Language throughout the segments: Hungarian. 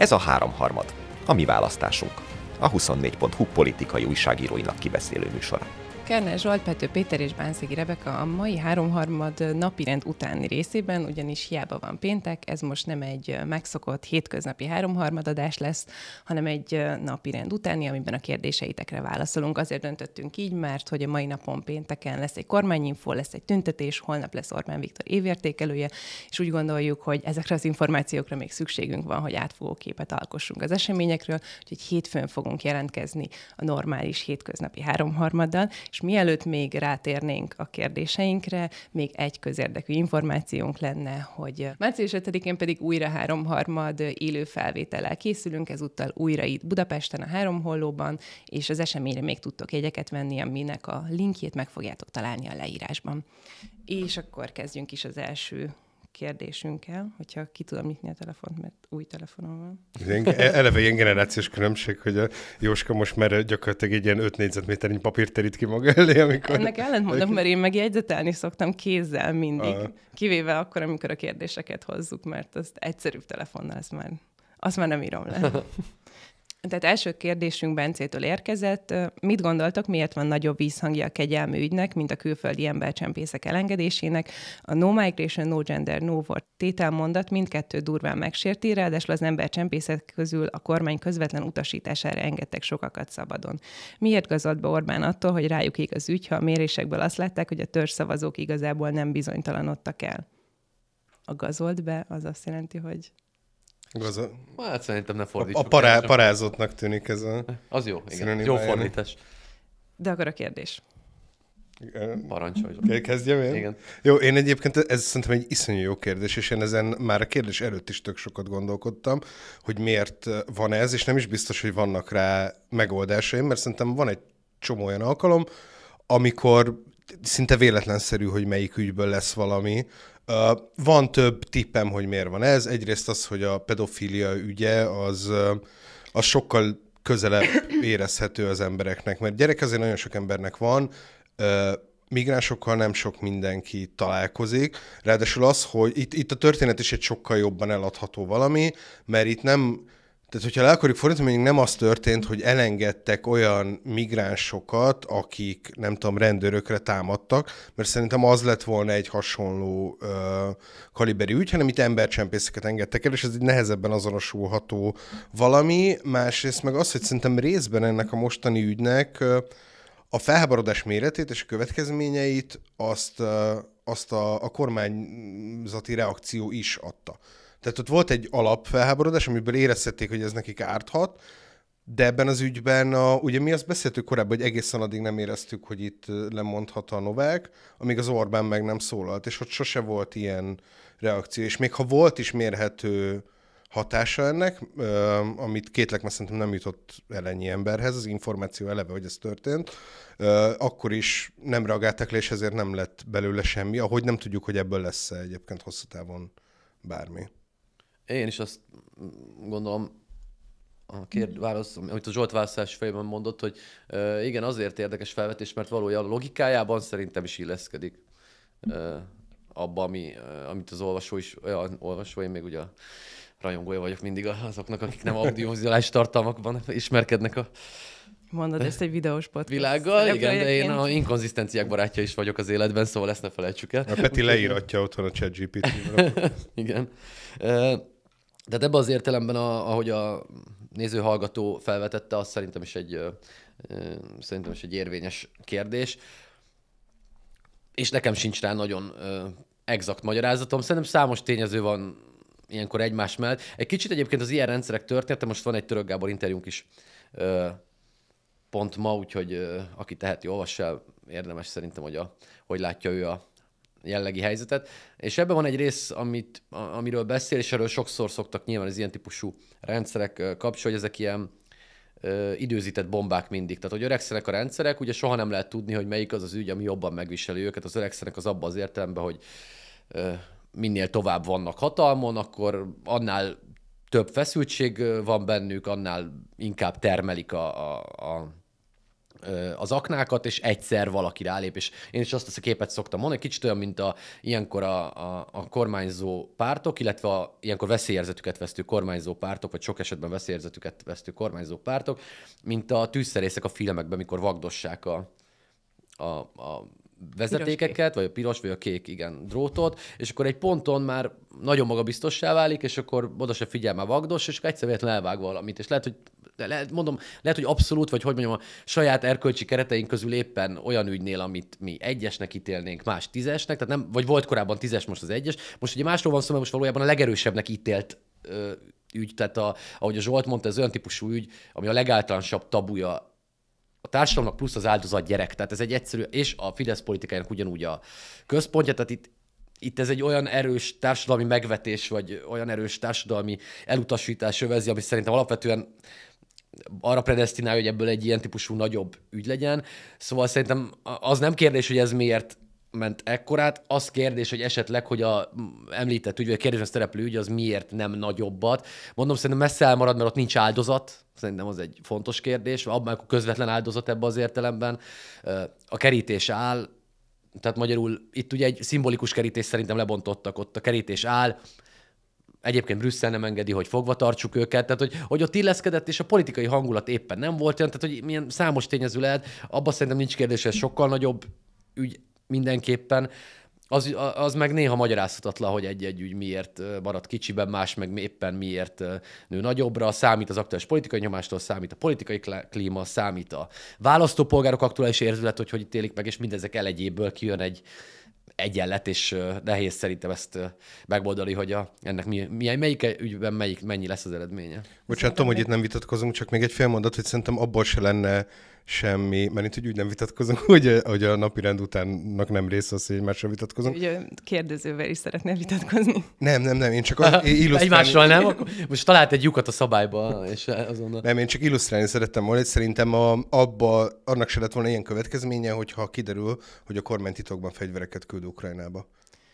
Ez a háromharmad, a mi választásunk, a 24.hu politikai újságíróinak kibeszélő műsora. Kerner Zsolt, Pető Péter és Bánszegi Rebeka a mai háromharmad napi rend utáni részében, ugyanis hiába van péntek, ez most nem egy megszokott hétköznapi háromharmad adás lesz, hanem egy napi rend utáni, amiben a kérdéseitekre válaszolunk. Azért döntöttünk így, mert hogy a mai napon pénteken lesz egy kormányinfo, lesz egy tüntetés, holnap lesz Orbán Viktor évértékelője, és úgy gondoljuk, hogy ezekre az információkra még szükségünk van, hogy átfogó képet alkossunk az eseményekről, úgyhogy hétfőn fogunk jelentkezni a normális hétköznapi háromharmaddal, és és mielőtt még rátérnénk a kérdéseinkre, még egy közérdekű információnk lenne, hogy március 5-én pedig újra háromharmad élő felvétellel készülünk, ezúttal újra itt Budapesten, a Hollóban, és az eseményre még tudtok jegyeket venni, aminek a linkjét meg fogjátok találni a leírásban. És akkor kezdjünk is az első kérdésünkkel, hogyha ki tudom nyitni a telefont, mert új telefonom van. E- eleve ilyen generációs különbség, hogy a Jóska most már gyakorlatilag egy ilyen 5 négyzetméternyi papírt terít ki maga elé, amikor... Ennek ellentmondok, mert én megjegyzetelni szoktam kézzel mindig, Aha. kivéve akkor, amikor a kérdéseket hozzuk, mert azt egyszerűbb telefonnal, azt már, azt már nem írom le. Tehát első kérdésünk Bencétől érkezett. Mit gondoltok, miért van nagyobb vízhangja a kegyelmű ügynek, mint a külföldi embercsempészek elengedésének? A no migration, no gender, no war tételmondat mindkettő durván megsérti, ráadásul az embercsempészek közül a kormány közvetlen utasítására engedtek sokakat szabadon. Miért gazolt be Orbán attól, hogy rájuk ég az ügy, ha a mérésekből azt látták, hogy a törzszavazók igazából nem bizonytalanodtak el? A gazolt be az azt jelenti, hogy Gaza... Hát szerintem ne fordítsuk. A, a pará, parázottnak tűnik ez a... Az jó, igen. Jó fordítás. De akkor a kérdés. Parancsolj. Kezdjem én? Igen. Jó, én egyébként ez szerintem egy iszonyú jó kérdés, és én ezen már a kérdés előtt is tök sokat gondolkodtam, hogy miért eh, van ez, és nem is biztos, hogy vannak rá megoldásaim, mert szerintem van egy csomó olyan alkalom, amikor szinte véletlenszerű, hogy melyik ügyből lesz valami, van több tippem, hogy miért van ez. Egyrészt az, hogy a pedofília ügye az, az sokkal közelebb érezhető az embereknek, mert gyerek azért nagyon sok embernek van, migránsokkal nem sok mindenki találkozik. Ráadásul az, hogy itt, itt a történet is egy sokkal jobban eladható valami, mert itt nem tehát, hogyha le akarjuk fordítani, még nem az történt, hogy elengedtek olyan migránsokat, akik, nem tudom, rendőrökre támadtak, mert szerintem az lett volna egy hasonló ö, kaliberű ügy, hanem itt embercsempészeket engedtek el, és ez egy nehezebben azonosulható valami. Másrészt meg az, hogy szerintem részben ennek a mostani ügynek ö, a felháborodás méretét és a következményeit azt, ö, azt a, a kormányzati reakció is adta. Tehát ott volt egy alapfelháborodás, amiből érezhették, hogy ez nekik árthat, de ebben az ügyben, a, ugye mi azt beszéltük korábban, hogy egészen addig nem éreztük, hogy itt lemondhat a Novák, amíg az Orbán meg nem szólalt, és ott sose volt ilyen reakció. És még ha volt is mérhető hatása ennek, amit kétlek, mert szerintem nem jutott el ennyi emberhez, az információ eleve, hogy ez történt, akkor is nem reagáltak le, és ezért nem lett belőle semmi, ahogy nem tudjuk, hogy ebből lesz egyébként hosszú távon bármi. Én is azt gondolom, a kérd, válasz, amit a Zsolt Vászás fejében mondott, hogy uh, igen, azért érdekes felvetés, mert valójában a logikájában szerintem is illeszkedik uh, abba, ami, uh, amit az olvasó is, uh, olvasó, én még ugye rajongója vagyok mindig azoknak, akik nem audiovizuális tartalmakban ismerkednek a Mondod ezt egy videós podcast. Világgal, igen, de én a inkonzisztenciák barátja is vagyok az életben, szóval ezt ne felejtsük el. A Peti leíratja otthon a chat GPT-ben. igen. Uh, de ebben az értelemben, a, ahogy a néző-hallgató felvetette, az szerintem is egy, szerintem is egy érvényes kérdés. És nekem sincs rá nagyon exakt magyarázatom. Szerintem számos tényező van ilyenkor egymás mellett. Egy kicsit egyébként az ilyen rendszerek története, most van egy Török Gábor interjúnk is pont ma, úgyhogy aki teheti, olvassa érdemes szerintem, hogy a, hogy látja ő a jellegi helyzetet. És ebben van egy rész, amit, amiről beszél, és erről sokszor szoktak nyilván az ilyen típusú rendszerek kapcsolni, hogy ezek ilyen ö, időzített bombák mindig. Tehát, hogy öregszenek a rendszerek, ugye soha nem lehet tudni, hogy melyik az az ügy, ami jobban megviseli őket. Az öregszenek az abban az értelemben, hogy ö, minél tovább vannak hatalmon, akkor annál több feszültség van bennük, annál inkább termelik a, a, a az aknákat, és egyszer valaki rálép, és én is azt a képet szoktam mondani, kicsit olyan, mint a, ilyenkor a, a, a kormányzó pártok, illetve a, ilyenkor veszélyérzetüket vesztő kormányzó pártok, vagy sok esetben veszélyérzetüket vesztő kormányzó pártok, mint a tűzszerészek a filmekben, mikor vagdossák a, a, a vezetékeket, vagy a piros, vagy a kék, igen, drótot, és akkor egy ponton már nagyon magabiztossá válik, és akkor oda se figyel már vagdos, és akkor egyszer elvág valamit, és lehet, hogy lehet, mondom, lehet, hogy abszolút, vagy hogy mondjam, a saját erkölcsi kereteink közül éppen olyan ügynél, amit mi egyesnek ítélnénk, más tízesnek, tehát nem, vagy volt korábban tízes, most az egyes. Most ugye másról van szó, mert most valójában a legerősebbnek ítélt ö, ügy, tehát a, ahogy a Zsolt mondta, ez olyan típusú ügy, ami a legáltalánosabb tabuja a társadalomnak plusz az áldozat gyerek. Tehát ez egy egyszerű, és a Fidesz politikájának ugyanúgy a központja, tehát itt itt ez egy olyan erős társadalmi megvetés, vagy olyan erős társadalmi elutasítás övezi, ami szerintem alapvetően arra predestinálja, hogy ebből egy ilyen típusú nagyobb ügy legyen. Szóval szerintem az nem kérdés, hogy ez miért ment ekkorát. Az kérdés, hogy esetleg, hogy a említett ügy, vagy a kérdésben szereplő ügy, az miért nem nagyobbat. Mondom, szerintem messze elmarad, mert ott nincs áldozat. Szerintem az egy fontos kérdés. Abban, akkor közvetlen áldozat ebben az értelemben. A kerítés áll, tehát magyarul itt ugye egy szimbolikus kerítés szerintem lebontottak ott. A kerítés áll, Egyébként Brüsszel nem engedi, hogy fogva tartsuk őket, tehát hogy, hogy ott illeszkedett, és a politikai hangulat éppen nem volt olyan, tehát hogy milyen számos tényező lehet, abban szerintem nincs kérdés, ez sokkal nagyobb ügy mindenképpen. Az, az meg néha magyarázhatatlan, hogy egy-egy ügy miért maradt kicsiben, más meg éppen miért nő nagyobbra. Számít az aktuális politikai nyomástól, számít a politikai klíma, számít a választópolgárok aktuális érzület, hogy hogy ítélik meg, és mindezek elegyéből kijön egy, egyenlet, és nehéz szerintem ezt megoldani, hogy a, ennek mi, mi, melyik ügyben melyik, mennyi lesz az eredménye. Bocsánat, tudom, hogy itt nem vitatkozunk, csak még egy fél mondat, hogy szerintem abból se lenne semmi, mert itt úgy nem vitatkozunk, hogy, hogy a napi rend utánnak nem része az, hogy egymással vitatkozunk. Ugye kérdezővel is szeretnél vitatkozni. Nem, nem, nem, én csak illusztrálni... Egymással nem? Akkor most talált egy lyukat a szabályba, és azonnal... Nem, én csak illusztrálni szerettem volna, hogy szerintem a, abba, annak se lett volna ilyen következménye, hogyha kiderül, hogy a kormány titokban fegyvereket küld Ukrajnába.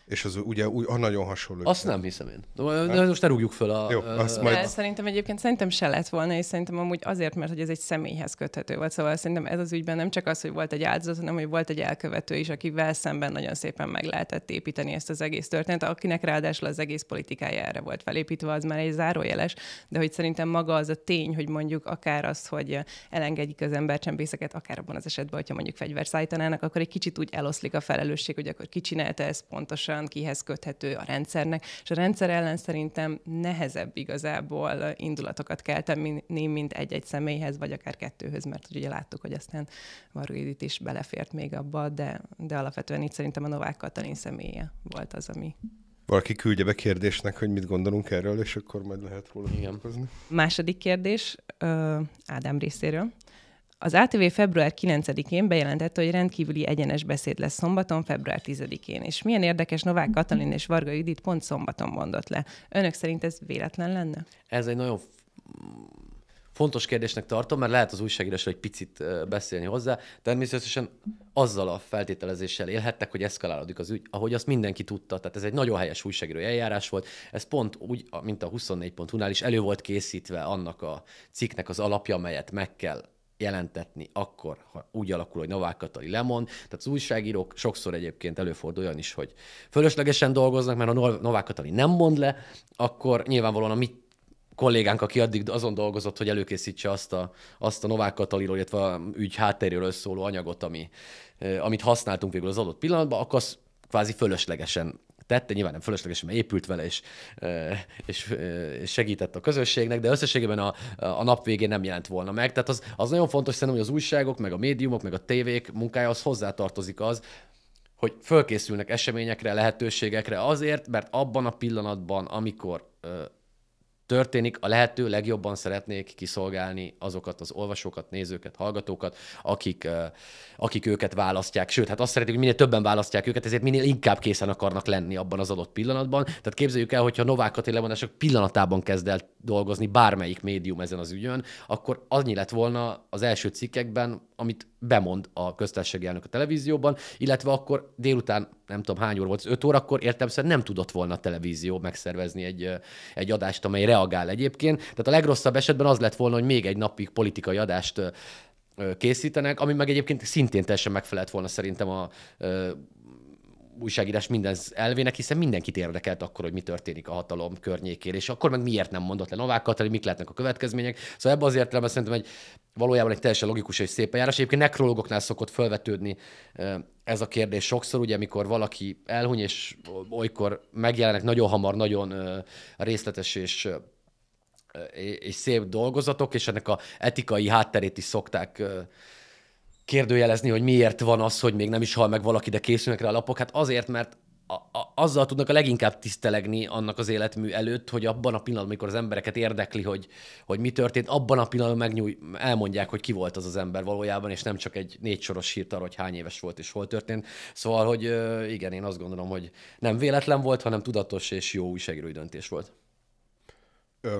És az ugye úgy, nagyon hasonló. Azt nem hiszem én. De most ne rúgjuk föl a... Jó, azt majd... De szerintem egyébként szerintem se lett volna, és szerintem amúgy azért, mert hogy ez egy személyhez köthető volt. Szóval szerintem ez az ügyben nem csak az, hogy volt egy áldozat, hanem hogy volt egy elkövető is, akivel szemben nagyon szépen meg lehetett építeni ezt az egész történetet, akinek ráadásul az egész politikája erre volt felépítve, az már egy zárójeles, de hogy szerintem maga az a tény, hogy mondjuk akár az, hogy elengedik az embercsempészeket, akár abban az esetben, hogyha mondjuk fegyverszállítanának, akkor egy kicsit úgy eloszlik a felelősség, hogy akkor ki csinálta ezt pontosan, pontosan kihez köthető a rendszernek, és a rendszer ellen szerintem nehezebb igazából indulatokat kelteni, mint egy-egy személyhez, vagy akár kettőhöz, mert ugye láttuk, hogy aztán Margit is belefért még abba, de, de alapvetően itt szerintem a Novák Katalin személye volt az, ami valaki küldje be kérdésnek, hogy mit gondolunk erről, és akkor majd lehet róla Igen. Második kérdés uh, Ádám részéről. Az ATV február 9-én bejelentette, hogy rendkívüli egyenes beszéd lesz szombaton, február 10-én. És milyen érdekes, Novák Katalin és Varga Judit pont szombaton mondott le. Önök szerint ez véletlen lenne? Ez egy nagyon fontos kérdésnek tartom, mert lehet az újságírásra egy picit beszélni hozzá. Természetesen azzal a feltételezéssel élhettek, hogy eszkalálódik az ügy, ahogy azt mindenki tudta. Tehát ez egy nagyon helyes újságíró eljárás volt. Ez pont úgy, mint a 24.hu-nál is elő volt készítve annak a cikknek az alapja, melyet meg kell jelentetni akkor, ha úgy alakul, hogy Novák Katali lemond. Tehát az újságírók sokszor egyébként előfordul olyan is, hogy fölöslegesen dolgoznak, mert ha Novák Katali nem mond le, akkor nyilvánvalóan a mit kollégánk, aki addig azon dolgozott, hogy előkészítse azt a, azt a Novák Kataliról, illetve a ügy hátteréről szóló anyagot, ami, eh, amit használtunk végül az adott pillanatban, akkor az kvázi fölöslegesen tette, nyilván nem fölöslegesen, mert épült vele, és, és, és segített a közösségnek, de összességében a, a nap végén nem jelent volna meg. Tehát az, az nagyon fontos szerintem, hogy az újságok, meg a médiumok, meg a tévék munkája az hozzátartozik az, hogy fölkészülnek eseményekre, lehetőségekre azért, mert abban a pillanatban, amikor történik, a lehető legjobban szeretnék kiszolgálni azokat az olvasókat, nézőket, hallgatókat, akik, akik őket választják. Sőt, hát azt szeretik, hogy minél többen választják őket, ezért minél inkább készen akarnak lenni abban az adott pillanatban. Tehát képzeljük el, hogyha Novák Attila lemondások pillanatában kezd el dolgozni bármelyik médium ezen az ügyön, akkor annyi lett volna az első cikkekben, amit bemond a köztársasági elnök a televízióban, illetve akkor délután, nem tudom hány óra volt, 5 órakor értem nem tudott volna a televízió megszervezni egy, egy adást, amely reagál egyébként. Tehát a legrosszabb esetben az lett volna, hogy még egy napig politikai adást készítenek, ami meg egyébként szintén teljesen megfelelt volna szerintem a újságírás minden elvének, hiszen mindenkit érdekelt akkor, hogy mi történik a hatalom környékén, és akkor meg miért nem mondott le Novák Katalin, mik lehetnek a következmények. Szóval ebben az értelemben szerintem egy valójában egy teljesen logikus és szép eljárás. Egyébként nekrológoknál szokott felvetődni ez a kérdés sokszor, ugye, amikor valaki elhuny, és olykor megjelennek nagyon hamar, nagyon részletes és és szép dolgozatok, és ennek a etikai hátterét is szokták kérdőjelezni, hogy miért van az, hogy még nem is hal meg valaki, de készülnek rá a lapok. Hát azért, mert a, a, azzal tudnak a leginkább tisztelegni annak az életmű előtt, hogy abban a pillanatban, amikor az embereket érdekli, hogy, hogy mi történt, abban a pillanatban megnyúj, elmondják, hogy ki volt az az ember valójában, és nem csak egy négy soros hírt arra, hogy hány éves volt és hol történt. Szóval, hogy igen, én azt gondolom, hogy nem véletlen volt, hanem tudatos és jó újságírói döntés volt.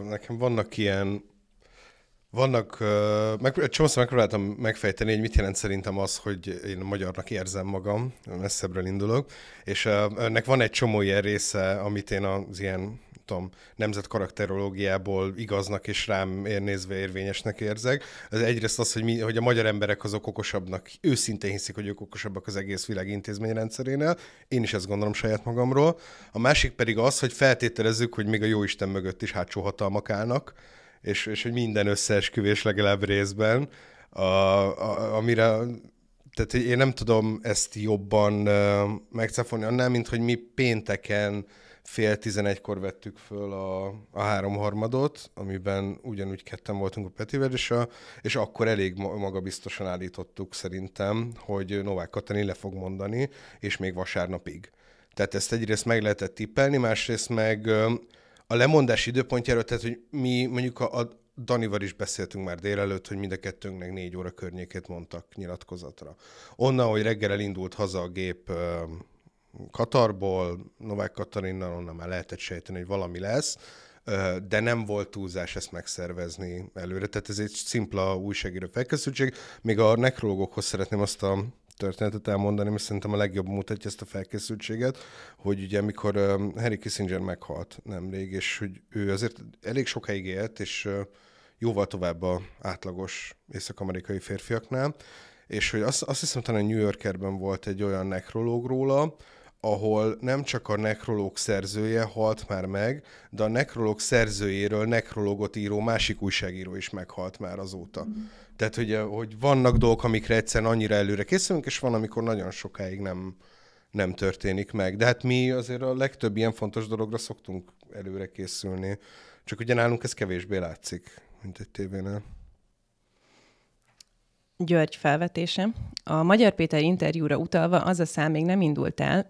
Nekem vannak ilyen vannak, meg, csomószor megpróbáltam megfejteni, hogy mit jelent szerintem az, hogy én magyarnak érzem magam, messzebbről indulok, és ennek van egy csomó ilyen része, amit én az ilyen tudom, nemzetkarakterológiából igaznak és rám nézve érvényesnek érzek. Az egyrészt az, hogy, mi, hogy a magyar emberek azok okosabbnak, őszintén hiszik, hogy ők okosabbak az egész világ intézményrendszerénél. Én is ezt gondolom saját magamról. A másik pedig az, hogy feltételezzük, hogy még a jó isten mögött is hátsó hatalmak állnak, és, és hogy minden összeesküvés legalább részben, a, a, amire tehát én nem tudom ezt jobban uh, annál, mint hogy mi pénteken fél tizenegykor vettük föl a, a háromharmadot, amiben ugyanúgy ketten voltunk a Petivel, és, a, és akkor elég magabiztosan állítottuk szerintem, hogy Novák Katani le fog mondani, és még vasárnapig. Tehát ezt egyrészt meg lehetett tippelni, másrészt meg a lemondás időpontjáról, tehát hogy mi mondjuk a, a Danival is beszéltünk már délelőtt, hogy mind a kettőnknek négy óra környékét mondtak nyilatkozatra. Onnan, hogy reggel elindult haza a gép Katarból, Novák Katarinnal, onnan már lehetett sejteni, hogy valami lesz, de nem volt túlzás ezt megszervezni előre. Tehát ez egy szimpla újságíró felkészültség. Még a nekrológokhoz szeretném azt a történetet elmondani, mert szerintem a legjobb mutatja ezt a felkészültséget, hogy ugye amikor Harry Kissinger meghalt nemrég, és hogy ő azért elég sokáig élt, és jóval tovább a átlagos észak-amerikai férfiaknál, és hogy azt, azt hiszem talán New Yorkerben volt egy olyan nekrológ róla, ahol nem csak a nekrológ szerzője halt már meg, de a nekrológ szerzőjéről nekrológot író másik újságíró is meghalt már azóta. Mm. Tehát, hogy, eh, hogy vannak dolgok, amikre egyszerűen annyira előre készülünk, és van, amikor nagyon sokáig nem, nem történik meg. De hát mi azért a legtöbb ilyen fontos dologra szoktunk előre készülni. Csak ugye nálunk ez kevésbé látszik, mint egy tévénél. György felvetése. A Magyar Péter interjúra utalva az a szám még nem indult el,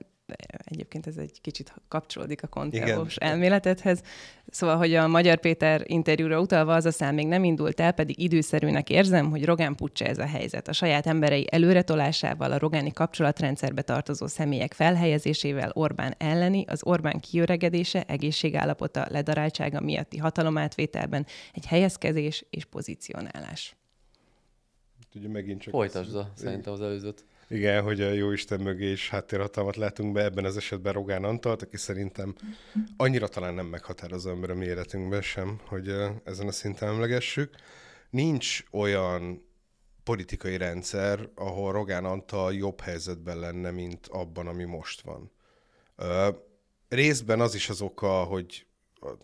egyébként ez egy kicsit kapcsolódik a kontrabos elméletethez. Szóval, hogy a Magyar Péter interjúra utalva az a szám még nem indult el, pedig időszerűnek érzem, hogy Rogán putcsa ez a helyzet. A saját emberei előretolásával, a rogáni kapcsolatrendszerbe tartozó személyek felhelyezésével Orbán elleni, az Orbán kiöregedése, egészségállapota, ledaráltsága miatti hatalomátvételben egy helyezkedés és pozícionálás. Ugye megint csak... Folytasd, a, szerintem az előzőt. Igen, hogy a jó Isten mögé is háttérhatalmat látunk be, ebben az esetben Rogán Antalt, aki szerintem annyira talán nem meghatározó ember a mi életünkben sem, hogy ezen a szinten emlegessük. Nincs olyan politikai rendszer, ahol Rogán Antal jobb helyzetben lenne, mint abban, ami most van. Részben az is az oka, hogy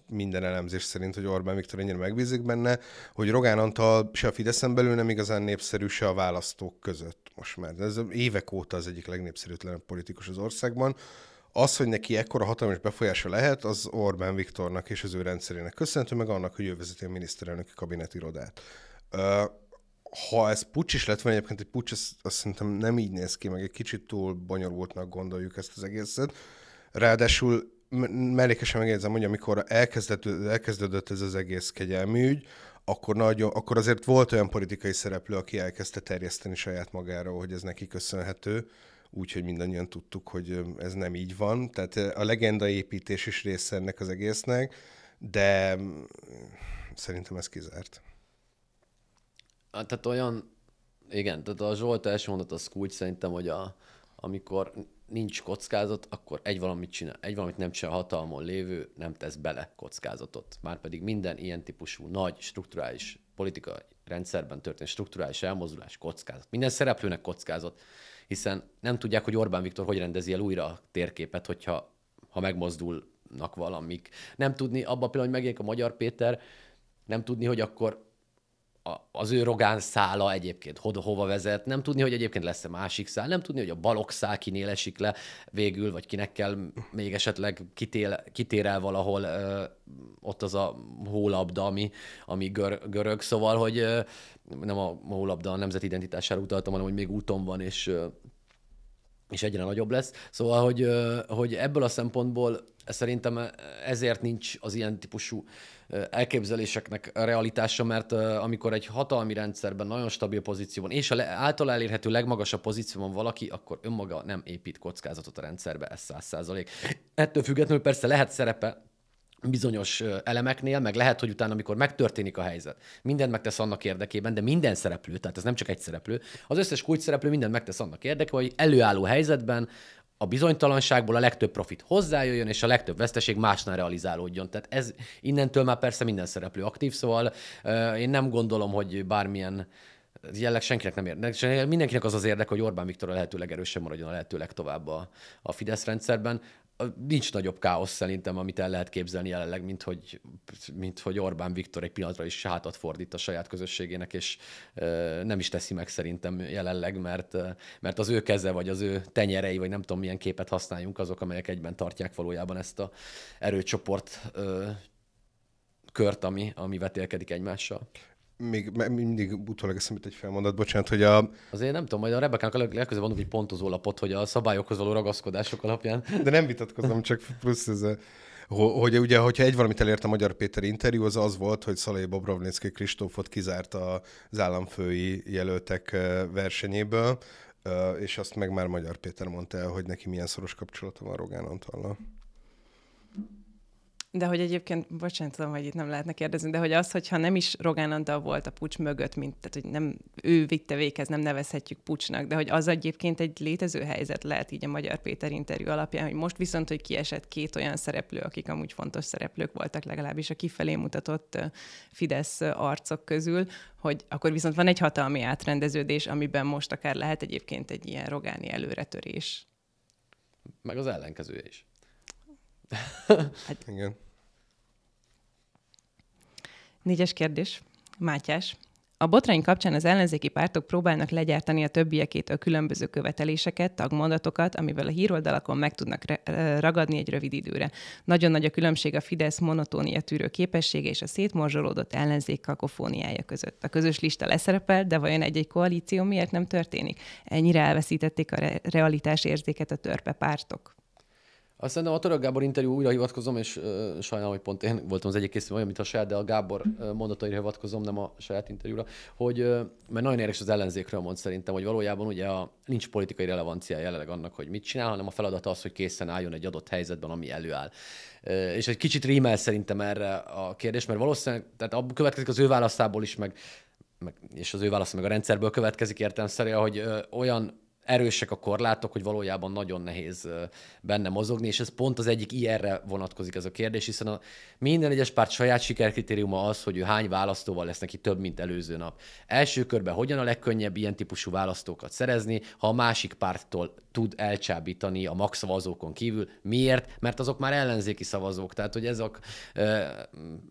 minden elemzés szerint, hogy Orbán Viktor ennyire megbízik benne, hogy Rogán Antal se a Fideszen belül nem igazán népszerű, se a választók között most már. Ez évek óta az egyik legnépszerűtlenebb politikus az országban. Az, hogy neki ekkora hatalmas befolyása lehet, az Orbán Viktornak és az ő rendszerének köszönhető, meg annak, hogy ő vezeti a miniszterelnöki kabinetirodát. Ha ez pucs is lett volna, egyébként egy pucs, azt, az szerintem nem így néz ki, meg egy kicsit túl bonyolultnak gondoljuk ezt az egészet. Ráadásul mellékesen megjegyzem, hogy amikor elkezdődött, elkezdődött ez az egész kegyelmi ügy, akkor, nagyon, akkor azért volt olyan politikai szereplő, aki elkezdte terjeszteni saját magáról, hogy ez neki köszönhető, úgyhogy mindannyian tudtuk, hogy ez nem így van. Tehát a legenda építés is része ennek az egésznek, de szerintem ez kizárt. Hát, tehát olyan, igen, tehát a Zsolt első mondat az úgy szerintem, hogy a, amikor nincs kockázat, akkor egy valamit csinál, egy valamit nem csinál hatalmon lévő, nem tesz bele kockázatot. Márpedig minden ilyen típusú nagy strukturális politikai rendszerben történő strukturális elmozdulás kockázat. Minden szereplőnek kockázat, hiszen nem tudják, hogy Orbán Viktor hogy rendezi el újra a térképet, hogyha ha megmozdulnak valamik. Nem tudni, abban például, hogy megjelenik a Magyar Péter, nem tudni, hogy akkor az ő rogán szála egyébként ho- hova vezet, nem tudni, hogy egyébként lesz-e másik szál, nem tudni, hogy a balok szál kinél esik le végül, vagy kinek kell még esetleg kitél, kitér el valahol ö, ott az a hólabda, ami, ami gör- görög, szóval, hogy ö, nem a hólabda a nemzeti identitására utaltam, hanem hogy még úton van, és ö, és egyre nagyobb lesz. Szóval, hogy, hogy ebből a szempontból szerintem ezért nincs az ilyen típusú elképzeléseknek realitása, mert amikor egy hatalmi rendszerben nagyon stabil pozícióban és a által elérhető legmagasabb pozícióban valaki, akkor önmaga nem épít kockázatot a rendszerbe, ez száz százalék. Ettől függetlenül persze lehet szerepe bizonyos elemeknél, meg lehet, hogy utána, amikor megtörténik a helyzet, mindent megtesz annak érdekében, de minden szereplő, tehát ez nem csak egy szereplő, az összes kulcs szereplő mindent megtesz annak érdekében, hogy előálló helyzetben a bizonytalanságból a legtöbb profit hozzájöjjön, és a legtöbb veszteség másnál realizálódjon. Tehát ez innentől már persze minden szereplő aktív, szóval euh, én nem gondolom, hogy bármilyen jelleg senkinek nem érdek, mindenkinek az az érdek, hogy Orbán Viktor a lehető legerősebb maradjon a lehető legtovább a, a Fidesz rendszerben nincs nagyobb káosz szerintem, amit el lehet képzelni jelenleg, mint hogy, mint hogy Orbán Viktor egy pillanatra is hátat fordít a saját közösségének, és nem is teszi meg szerintem jelenleg, mert, mert az ő keze, vagy az ő tenyerei, vagy nem tudom milyen képet használjunk, azok, amelyek egyben tartják valójában ezt a erőcsoport kört, ami, ami vetélkedik egymással még mindig utólag eszembe egy felmondat, bocsánat, hogy a... Azért nem tudom, majd a Rebekának legközelebb mondunk egy pontozó lapot, hogy a szabályokhoz való ragaszkodások alapján. De nem vitatkozom, csak plusz ez a... Hogy ugye, hogyha egy valamit elért a Magyar Péter interjú, az az volt, hogy Szalai Bobrovnicki Kristófot kizárt az államfői jelöltek versenyéből, és azt meg már Magyar Péter mondta el, hogy neki milyen szoros kapcsolata van Rogán Antallal. De hogy egyébként, bocsánat, tudom, hogy itt nem lehetne kérdezni, de hogy az, hogyha nem is Rogán Antal volt a pucs mögött, mint tehát, hogy nem ő vitte véghez, nem nevezhetjük pucsnak, de hogy az egyébként egy létező helyzet lehet így a Magyar Péter interjú alapján, hogy most viszont, hogy kiesett két olyan szereplő, akik amúgy fontos szereplők voltak legalábbis a kifelé mutatott Fidesz arcok közül, hogy akkor viszont van egy hatalmi átrendeződés, amiben most akár lehet egyébként egy ilyen rogáni előretörés. Meg az ellenkezője is. Hát- Igen. Négyes kérdés. Mátyás, a botrány kapcsán az ellenzéki pártok próbálnak legyártani a többiekét a különböző követeléseket, tagmondatokat, amivel a híroldalakon meg tudnak re- ragadni egy rövid időre. Nagyon nagy a különbség a Fidesz monotónia tűrő képessége és a szétmorzsolódott ellenzék kakofóniája között. A közös lista leszerepel, de vajon egy-egy koalíció miért nem történik? Ennyire elveszítették a re- realitás érzéket a törpe pártok. Azt szerintem a Török Gábor interjú újra hivatkozom, és uh, sajnálom, hogy pont én voltam az egyik készítő, olyan, mint a saját, de a Gábor mondataira hivatkozom, nem a saját interjúra, hogy, uh, mert nagyon érdekes az ellenzékről mond szerintem, hogy valójában ugye a, nincs politikai relevancia jelenleg annak, hogy mit csinál, hanem a feladata az, hogy készen álljon egy adott helyzetben, ami előáll. Uh, és egy kicsit rímel szerintem erre a kérdés, mert valószínűleg, tehát abból következik az ő válaszából is, meg meg, és az ő válasza meg a rendszerből következik értelmszerűen, hogy ö, olyan erősek a korlátok, hogy valójában nagyon nehéz benne mozogni, és ez pont az egyik ilyenre vonatkozik ez a kérdés, hiszen a minden egyes párt saját sikerkritériuma az, hogy ő hány választóval lesz neki több, mint előző nap. Első körben hogyan a legkönnyebb ilyen típusú választókat szerezni, ha a másik párttól tud elcsábítani a max szavazókon kívül. Miért? Mert azok már ellenzéki szavazók, tehát hogy ezok,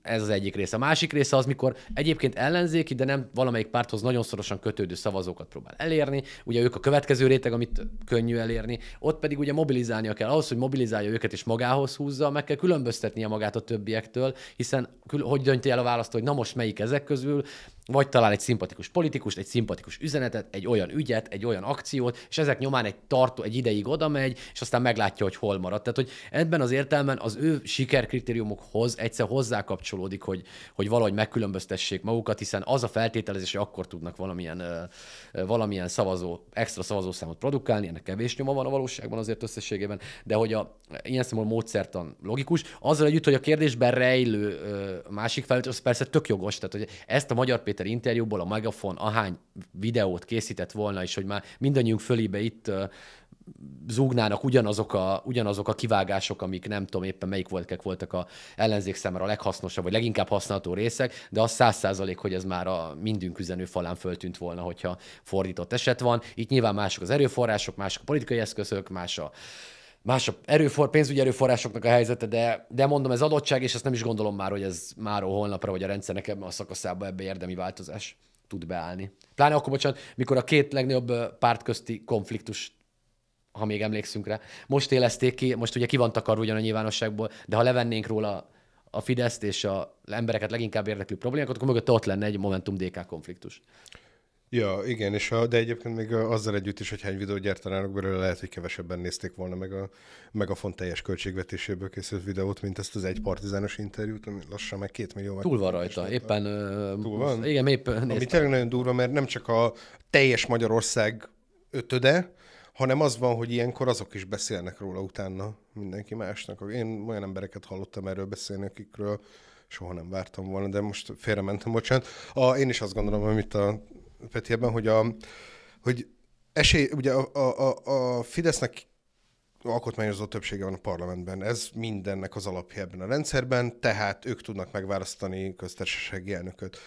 ez az egyik része. A másik része az, mikor egyébként ellenzéki, de nem valamelyik párthoz nagyon szorosan kötődő szavazókat próbál elérni, ugye ők a következő réteg, amit könnyű elérni, ott pedig ugye mobilizálnia kell. Ahhoz, hogy mobilizálja őket és magához húzza, meg kell különböztetnie magát a többiektől, hiszen hogy dönti el a választó, hogy na most melyik ezek közül, vagy talán egy szimpatikus politikust, egy szimpatikus üzenetet, egy olyan ügyet, egy olyan akciót, és ezek nyomán egy tartó egy ideig oda megy, és aztán meglátja, hogy hol marad. Tehát, hogy ebben az értelemben az ő sikerkritériumokhoz egyszer kapcsolódik, hogy, hogy valahogy megkülönböztessék magukat, hiszen az a feltételezés, hogy akkor tudnak valamilyen, valamilyen szavazó, extra szavazószámot produkálni, ennek kevés nyoma van a valóságban azért összességében, de hogy a, ilyen szemben módszertan logikus, azzal együtt, hogy a kérdésben rejlő másik felület, az persze tök jogos, tehát hogy ezt a magyar Péter interjúból a Megafon ahány videót készített volna, és hogy már mindannyiunk fölébe itt zúgnának ugyanazok a, ugyanazok a kivágások, amik nem tudom éppen melyik voltak, voltak a ellenzék számára a leghasznosabb, vagy leginkább használható részek, de az száz százalék, hogy ez már a mindünk üzenő falán föltűnt volna, hogyha fordított eset van. Itt nyilván mások az erőforrások, mások a politikai eszközök, más a más a erőfor, pénzügyi erőforrásoknak a helyzete, de, de mondom, ez adottság, és ezt nem is gondolom már, hogy ez már holnapra, vagy a rendszernek ebben a szakaszában ebbe érdemi változás tud beállni. Pláne akkor, bocsánat, mikor a két legnagyobb párt közti konfliktus ha még emlékszünk rá. Most élezték ki, most ugye ki van takarva ugyan a nyilvánosságból, de ha levennénk róla a Fideszt és a embereket leginkább érdeklő problémákat, akkor mögött ott lenne egy Momentum DK konfliktus. Ja, igen, és a, de egyébként még azzal együtt is, hogy hány videót gyártanának belőle, lehet, hogy kevesebben nézték volna meg a, meg a font teljes költségvetéséből készült videót, mint ezt az egy partizános interjút, ami lassan meg két millió. Túl van rajta, éppen. Túl van? Igen, éppen Ami tényleg nagyon durva, mert nem csak a teljes Magyarország ötöde, hanem az van, hogy ilyenkor azok is beszélnek róla utána mindenki másnak. Én olyan embereket hallottam erről beszélni, akikről soha nem vártam volna, de most félrementem, bocsánat. A, én is azt gondolom, amit a Peti ebben, hogy, a, hogy esély, ugye a, a, a Fidesznek alkotmányozó többsége van a parlamentben. Ez mindennek az alapja ebben a rendszerben, tehát ők tudnak megválasztani köztársasági elnököt.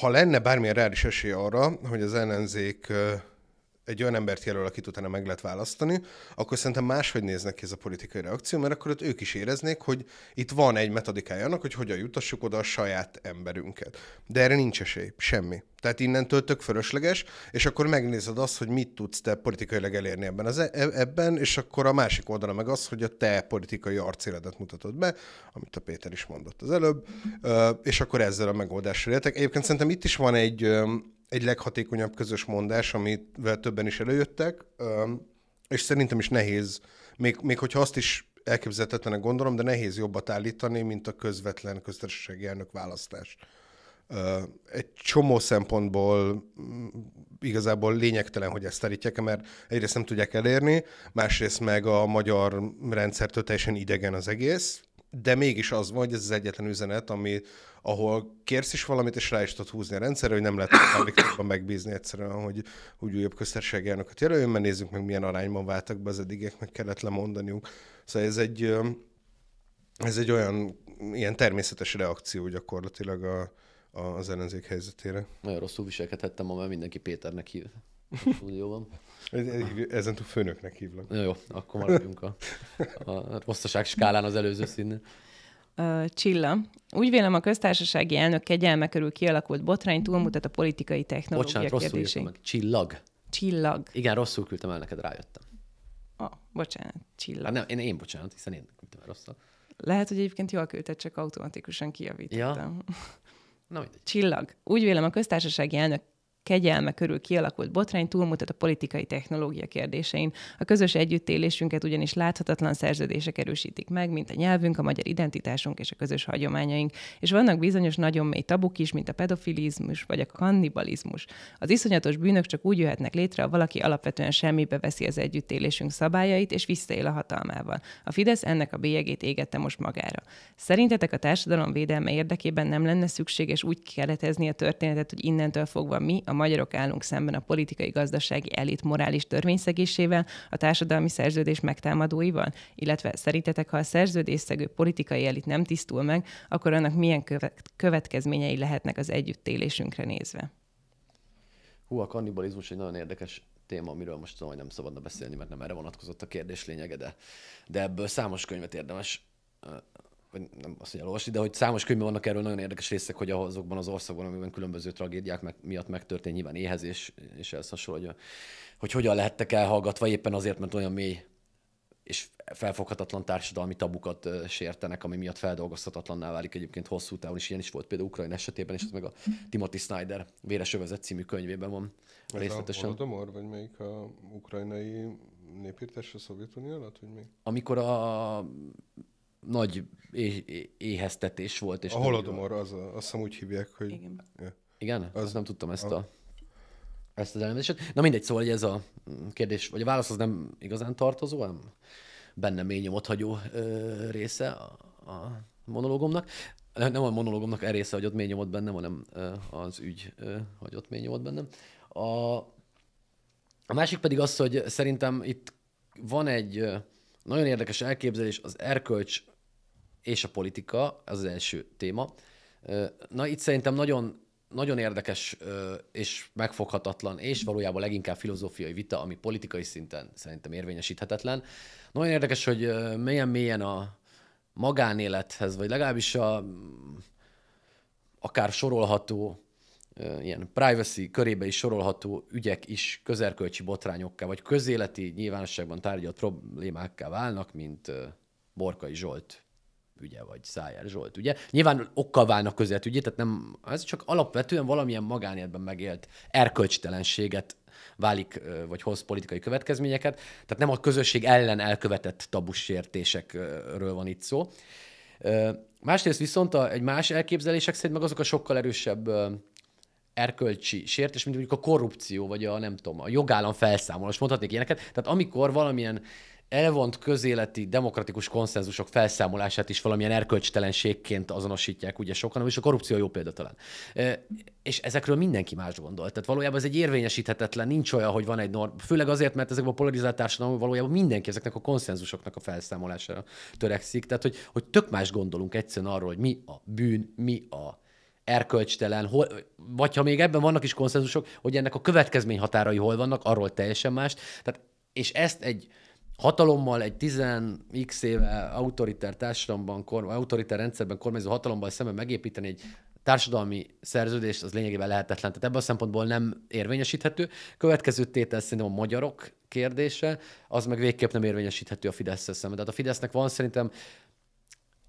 Ha lenne bármilyen reális esély arra, hogy az ellenzék egy olyan embert jelöl, akit utána meg lehet választani, akkor szerintem máshogy néznek ki ez a politikai reakció, mert akkor ott ők is éreznék, hogy itt van egy metodikája annak, hogy hogyan jutassuk oda a saját emberünket. De erre nincs esély, semmi. Tehát innentől tök fölösleges, és akkor megnézed azt, hogy mit tudsz te politikailag elérni ebben, az, e-, e-, ebben, és akkor a másik oldala meg az, hogy a te politikai arcéledet mutatod be, amit a Péter is mondott az előbb, és akkor ezzel a megoldásra jöttek. Egyébként szerintem itt is van egy egy leghatékonyabb közös mondás, amivel többen is előjöttek, és szerintem is nehéz, még, még hogyha azt is elképzelhetetlenek gondolom, de nehéz jobbat állítani, mint a közvetlen köztársasági elnök választás. Egy csomó szempontból mm, igazából lényegtelen, hogy ezt -e, mert egyrészt nem tudják elérni, másrészt meg a magyar rendszertől teljesen idegen az egész, de mégis az van, hogy ez az egyetlen üzenet, ami, ahol kérsz is valamit, és rá is tudod húzni a rendszerre, hogy nem lehet a megbízni egyszerűen, hogy úgy újabb köztársaság elnököt jelöljön, mert nézzük meg, milyen arányban váltak be az eddigek, meg kellett lemondaniuk. Szóval ez egy, ez egy olyan ilyen természetes reakció gyakorlatilag a, a, az ellenzék helyzetére. Nagyon rosszul viselkedhettem ma, mert mindenki Péternek hív. Stúdióban. Ezen túl főnöknek hívlak. Jó, jó akkor maradjunk a, a rosszaság skálán az előző színnel. Csilla, úgy vélem, a köztársasági elnök kegyelme körül kialakult botrány túlmutat a politikai technológia Bocsánat, rosszul írtam meg. Csillag. Csillag. Igen, rosszul küldtem el, neked rájöttem. oh, bocsánat, csillag. Hát nem, én, én bocsánat, hiszen én küldtem el rosszul. Lehet, hogy egyébként jól küldted, csak automatikusan kijavítottam. Ja. Na mindegy. Csillag. Úgy vélem, a köztársasági elnök kegyelme körül kialakult botrány túlmutat a politikai technológia kérdésein. A közös együttélésünket ugyanis láthatatlan szerződések erősítik meg, mint a nyelvünk, a magyar identitásunk és a közös hagyományaink. És vannak bizonyos nagyon mély tabuk is, mint a pedofilizmus vagy a kannibalizmus. Az iszonyatos bűnök csak úgy jöhetnek létre, ha valaki alapvetően semmibe veszi az együttélésünk szabályait és visszaél a hatalmával. A Fidesz ennek a bélyegét égette most magára. Szerintetek a társadalom védelme érdekében nem lenne szükséges úgy keretezni a történetet, hogy innentől fogva mi, a magyarok állunk szemben a politikai gazdasági elit morális törvényszegésével, a társadalmi szerződés megtámadóival? Illetve szerintetek, ha a szerződésszegő politikai elit nem tisztul meg, akkor annak milyen következményei lehetnek az együttélésünkre nézve? Hú, a kannibalizmus egy nagyon érdekes téma, amiről most tudom, hogy nem szabadna beszélni, mert nem erre vonatkozott a kérdés lényege, de, de ebből számos könyvet érdemes vagy nem azt mondja olvasni, de hogy számos könyvben vannak erről nagyon érdekes részek, hogy azokban az országban, amiben különböző tragédiák meg, miatt megtörtént nyilván éhezés, és ez hasonló, hogy, hogy hogyan lehettek elhallgatva éppen azért, mert olyan mély és felfoghatatlan társadalmi tabukat sértenek, ami miatt feldolgozhatatlanná válik egyébként hosszú távon, és ilyen is volt például Ukrajna esetében, és ez meg a Timothy Snyder Véres övezet című könyvében van ez részletesen. Ez a Holodomor, vagy melyik a ukrajnai népírtás a Szovjetunió alatt, vagy még? Amikor a nagy éheztetés volt. És a holodomor, az a, azt hiszem úgy hívják, hogy... Igen? Ja. Igen? Az... nem tudtam ezt a... a ezt az elnevezést. Na mindegy, szóval hogy ez a kérdés, vagy a válasz az nem igazán tartozó, hanem benne mély nyomot hagyó ö, része a, a monológomnak. Nem a monológomnak e része hagyott mély nyomot bennem, hanem ö, az ügy ö, hagyott mély nyomot bennem. A, a másik pedig az, hogy szerintem itt van egy nagyon érdekes elképzelés az erkölcs és a politika, ez az első téma. Na itt szerintem nagyon, nagyon érdekes és megfoghatatlan, és valójában leginkább filozófiai vita, ami politikai szinten szerintem érvényesíthetetlen. Nagyon érdekes, hogy milyen mélyen a magánélethez, vagy legalábbis a akár sorolható ilyen privacy körébe is sorolható ügyek is közerkölcsi botrányokká, vagy közéleti nyilvánosságban tárgyalt problémákká válnak, mint Borkai Zsolt ügye, vagy Szájer Zsolt ügye. Nyilván okkal válnak közélet ügyé, tehát nem, ez csak alapvetően valamilyen magánéletben megélt erkölcstelenséget válik, vagy hoz politikai következményeket. Tehát nem a közösség ellen elkövetett tabussértésekről van itt szó. Másrészt viszont a, egy más elképzelések szerint meg azok a sokkal erősebb erkölcsi sértés, mint mondjuk a korrupció, vagy a nem tudom, a jogállam felszámolás, mondhatnék ilyeneket. Tehát amikor valamilyen elvont közéleti demokratikus konszenzusok felszámolását is valamilyen erkölcstelenségként azonosítják ugye sokan, és a korrupció jó példa talán. És ezekről mindenki más gondol. Tehát valójában ez egy érvényesíthetetlen, nincs olyan, hogy van egy norm, főleg azért, mert ezekben a polarizált társadalom valójában mindenki ezeknek a konszenzusoknak a felszámolására törekszik. Tehát, hogy, hogy tök más gondolunk egyszerűen arról, hogy mi a bűn, mi a erkölcstelen, hol, vagy ha még ebben vannak is konszenzusok, hogy ennek a következmény határai hol vannak, arról teljesen más. Tehát, és ezt egy hatalommal, egy 10x éve autoritár társadalomban, korm, autoritár rendszerben kormányzó hatalommal szemben megépíteni egy társadalmi szerződést, az lényegében lehetetlen. Tehát ebből a szempontból nem érvényesíthető. Következő tétel szerintem a magyarok kérdése, az meg végképp nem érvényesíthető a fidesz szemben. Tehát a Fidesznek van szerintem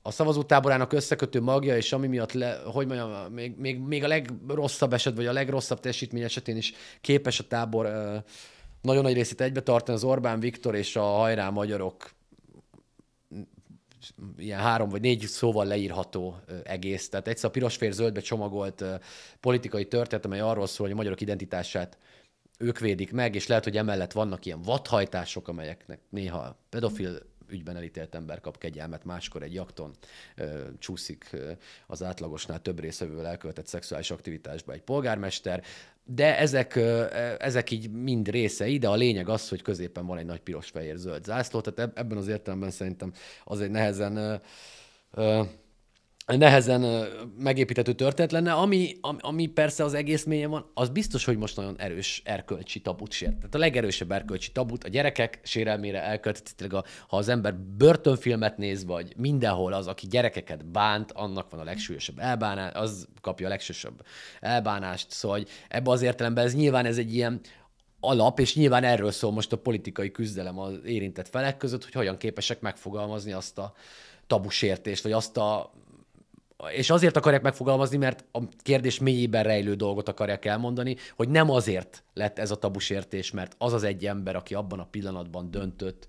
a szavazótáborának összekötő magja, és ami miatt, le, hogy mondjam, még, még, még a legrosszabb eset, vagy a legrosszabb teljesítmény esetén is képes a tábor ö, nagyon nagy részét egybe tartani az Orbán Viktor és a hajrá magyarok ilyen három vagy négy szóval leírható egész. Tehát egyszer a piros-fér-zöldbe csomagolt politikai történet, amely arról szól, hogy a magyarok identitását ők védik meg, és lehet, hogy emellett vannak ilyen vadhajtások, amelyeknek néha pedofil ügyben elítélt ember kap kegyelmet, máskor egy jakton ö, csúszik ö, az átlagosnál több részevővel elkövetett szexuális aktivitásba egy polgármester, de ezek, ö, e, ezek így mind részei, de a lényeg az, hogy középen van egy nagy piros-fehér-zöld zászló, tehát ebben az értelemben szerintem azért nehezen ö, ö, nehezen megépítető történet lenne, ami, ami persze az egész mélyen van, az biztos, hogy most nagyon erős erkölcsi tabut sért. Tehát a legerősebb erkölcsi tabut a gyerekek sérelmére elkövetett, ha az ember börtönfilmet néz, vagy mindenhol az, aki gyerekeket bánt, annak van a legsúlyosabb elbánás, az kapja a legsúlyosabb elbánást, szóval hogy ebbe az értelemben ez nyilván ez egy ilyen alap, és nyilván erről szól most a politikai küzdelem az érintett felek között, hogy hogyan képesek megfogalmazni azt a tabusértést, vagy azt a és azért akarják megfogalmazni, mert a kérdés mélyében rejlő dolgot akarják elmondani, hogy nem azért lett ez a tabusértés, mert az az egy ember, aki abban a pillanatban döntött,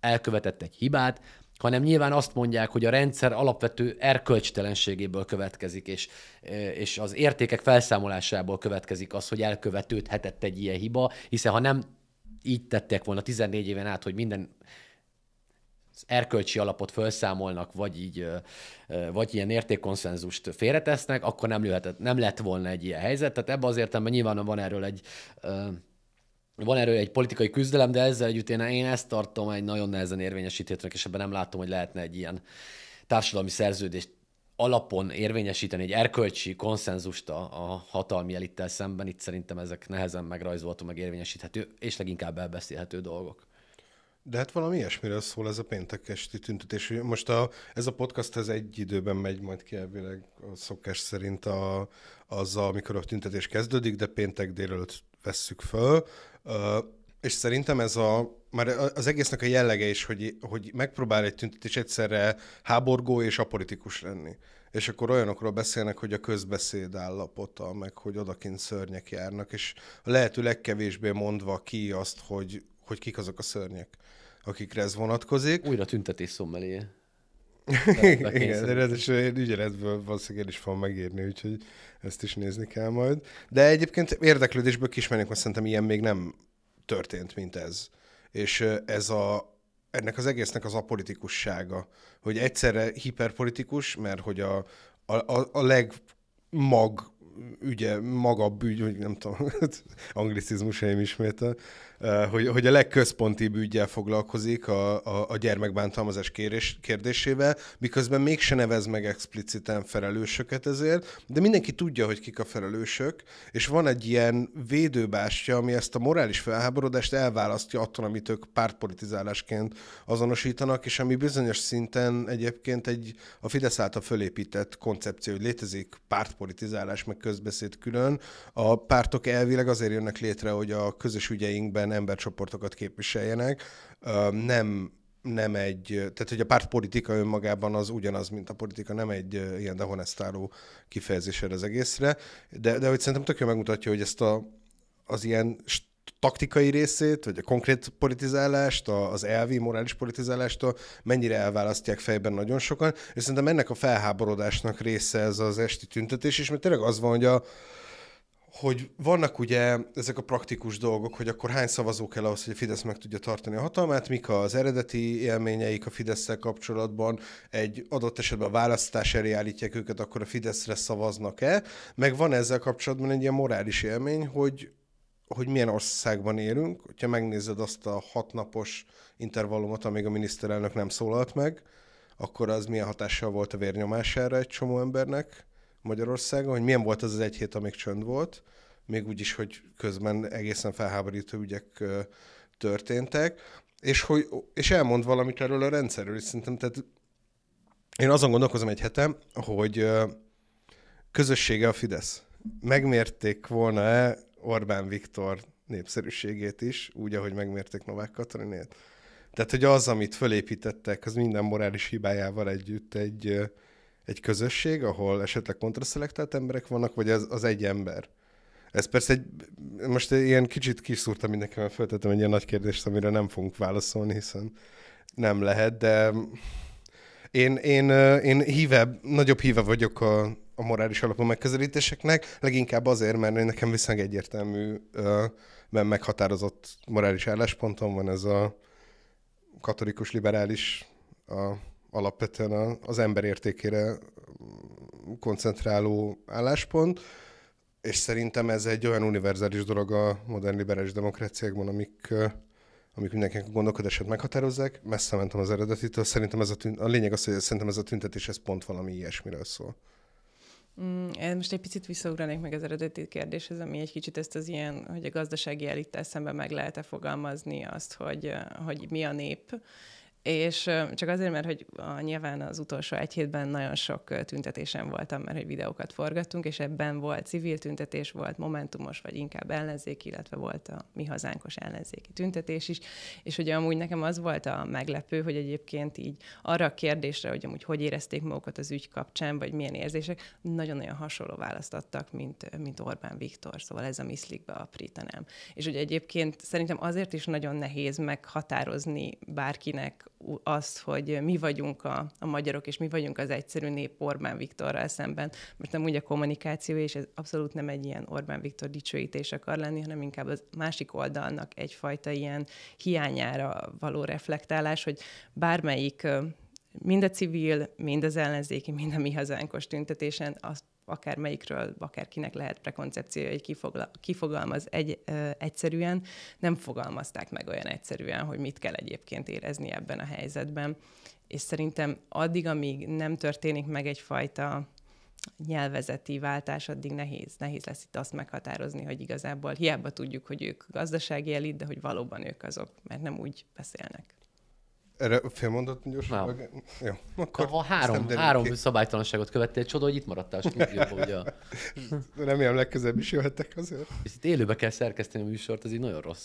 elkövetett egy hibát, hanem nyilván azt mondják, hogy a rendszer alapvető erkölcstelenségéből következik, és, és az értékek felszámolásából következik az, hogy elkövetődhetett egy ilyen hiba, hiszen ha nem így tettek volna 14 éven át, hogy minden erkölcsi alapot felszámolnak, vagy így, vagy ilyen értékkonszenzust félretesznek, akkor nem, jöhetett, nem lett volna egy ilyen helyzet. Tehát ebben az értelemben nyilván van erről egy van erről egy politikai küzdelem, de ezzel együtt én, én ezt tartom egy nagyon nehezen érvényesíthetőnek, és ebben nem látom, hogy lehetne egy ilyen társadalmi szerződést alapon érvényesíteni egy erkölcsi konszenzust a, a hatalmi elittel szemben, itt szerintem ezek nehezen megrajzolható, meg érvényesíthető, és leginkább elbeszélhető dolgok. De hát valami ilyesmiről szól ez a péntek esti tüntetés. Most a, ez a podcast ez egy időben megy majd ki elvileg a szokás szerint a, azzal, amikor a tüntetés kezdődik, de péntek délelőtt vesszük föl. Uh, és szerintem ez a, már az egésznek a jellege is, hogy, hogy megpróbál egy tüntetés egyszerre háborgó és apolitikus lenni. És akkor olyanokról beszélnek, hogy a közbeszéd állapota, meg hogy odakint szörnyek járnak, és a lehető legkevésbé mondva ki azt, hogy, hogy kik azok a szörnyek akikre ez vonatkozik. Újra tüntetés szommelé. Igen, de ez is ügyeletből valószínűleg is fog megírni, úgyhogy ezt is nézni kell majd. De egyébként érdeklődésből kismernék, mert szerintem ilyen még nem történt, mint ez. És ez a, ennek az egésznek az apolitikussága, hogy egyszerre hiperpolitikus, mert hogy a, a, a legmag ügye, magabb ügy, hogy nem tudom, anglicizmusaim ismétel, hogy, hogy a legközpontibb ügyel foglalkozik a, a, a gyermekbántalmazás kérés, kérdésével, miközben mégse nevez meg expliciten felelősöket ezért, de mindenki tudja, hogy kik a felelősök, és van egy ilyen védőbástya, ami ezt a morális felháborodást elválasztja attól, amit ők pártpolitizálásként azonosítanak, és ami bizonyos szinten egyébként egy a Fidesz által fölépített koncepció, hogy létezik pártpolitizálás, meg közbeszéd külön. A pártok elvileg azért jönnek létre, hogy a közös ügyeinkben milyen embercsoportokat képviseljenek, nem nem egy, tehát hogy a pártpolitika önmagában az ugyanaz, mint a politika, nem egy ilyen dehonestáló kifejezés erre az egészre, de, de hogy szerintem tök jól megmutatja, hogy ezt a, az ilyen taktikai részét, vagy a konkrét politizálást, az elvi, morális politizálástól mennyire elválasztják fejben nagyon sokan, és szerintem ennek a felháborodásnak része ez az esti tüntetés, és mert tényleg az van, hogy a, hogy vannak ugye ezek a praktikus dolgok, hogy akkor hány szavazó kell ahhoz, hogy a Fidesz meg tudja tartani a hatalmát, mik az eredeti élményeik a fidesz kapcsolatban, egy adott esetben a választás elé állítják őket, akkor a Fideszre szavaznak-e, meg van ezzel kapcsolatban egy ilyen morális élmény, hogy hogy milyen országban élünk, hogyha megnézed azt a hatnapos intervallumot, amíg a miniszterelnök nem szólalt meg, akkor az milyen hatással volt a vérnyomására egy csomó embernek, Magyarországon, hogy milyen volt az az egy hét, amíg csönd volt, még úgy is, hogy közben egészen felháborító ügyek történtek, és, hogy, és elmond valamit erről a rendszerről, és szerintem, tehát én azon gondolkozom egy hetem, hogy közössége a Fidesz. Megmérték volna-e Orbán Viktor népszerűségét is, úgy, ahogy megmérték Novák Katalinét? Tehát, hogy az, amit fölépítettek, az minden morális hibájával együtt egy, egy közösség, ahol esetleg kontraszelektált emberek vannak, vagy az az egy ember? Ez persze egy, most ilyen kicsit kiszúrtam mindenki, mert feltettem egy ilyen nagy kérdést, amire nem fogunk válaszolni, hiszen nem lehet, de én, én, én híve, nagyobb híve vagyok a, a morális alapú megközelítéseknek, leginkább azért, mert nekem viszonylag egyértelmű, meghatározott morális álláspontom van ez a katolikus liberális a alapvetően az ember értékére koncentráló álláspont, és szerintem ez egy olyan univerzális dolog a modern liberális demokráciákban, amik, amik mindenkinek a gondolkodását meghatározzák. Messze mentem az eredetitől, szerintem ez a, tünt, a lényeg az, hogy szerintem ez a tüntetés, ez pont valami ilyesmiről szól. Mm, most egy picit visszaugranék meg az eredeti kérdéshez, ami egy kicsit ezt az ilyen, hogy a gazdasági elittel szemben meg lehet-e fogalmazni azt, hogy, hogy mi a nép, és csak azért, mert hogy a, nyilván az utolsó egy hétben nagyon sok tüntetésen voltam, mert hogy videókat forgattunk, és ebben volt civil tüntetés, volt momentumos, vagy inkább ellenzék, illetve volt a mi hazánkos ellenzéki tüntetés is. És ugye amúgy nekem az volt a meglepő, hogy egyébként így arra a kérdésre, hogy amúgy hogy érezték magukat az ügy kapcsán, vagy milyen érzések, nagyon-nagyon hasonló választ adtak, mint, mint Orbán Viktor, szóval ez a a aprítanám. És ugye egyébként szerintem azért is nagyon nehéz meghatározni bárkinek azt, hogy mi vagyunk a, a magyarok, és mi vagyunk az egyszerű nép Orbán Viktorral szemben. Most nem úgy a kommunikáció, és ez abszolút nem egy ilyen Orbán Viktor dicsőítés akar lenni, hanem inkább az másik oldalnak egyfajta ilyen hiányára való reflektálás, hogy bármelyik mind a civil, mind az ellenzéki, mind a mi hazánkos tüntetésen, az akár melyikről, akár kinek lehet prekoncepciója, hogy kifogalmaz egy, ö, egyszerűen, nem fogalmazták meg olyan egyszerűen, hogy mit kell egyébként érezni ebben a helyzetben. És szerintem addig, amíg nem történik meg egyfajta nyelvezeti váltás, addig nehéz, nehéz lesz itt azt meghatározni, hogy igazából hiába tudjuk, hogy ők gazdasági elit, de hogy valóban ők azok, mert nem úgy beszélnek. Erre fél mondat gyorsan? Meg... Jó, akkor ha három, három szabálytalanságot követtél, csoda, hogy itt maradtál a stúdióban, ugye? Remélem legközelebb is jöhetek azért. És itt élőbe kell szerkeszteni a műsort, ez így nagyon rossz.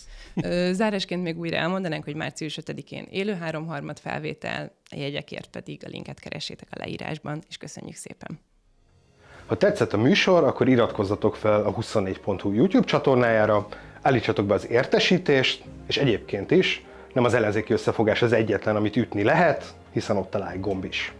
Zárásként még újra elmondanánk, hogy március 5-én élő háromharmad felvétel, a jegyekért pedig a linket keresétek a leírásban, és köszönjük szépen. Ha tetszett a műsor, akkor iratkozzatok fel a 24.hu YouTube csatornájára, állítsatok be az értesítést, és egyébként is – nem az ellenzéki összefogás az egyetlen, amit ütni lehet, hiszen ott talál egy gomb is.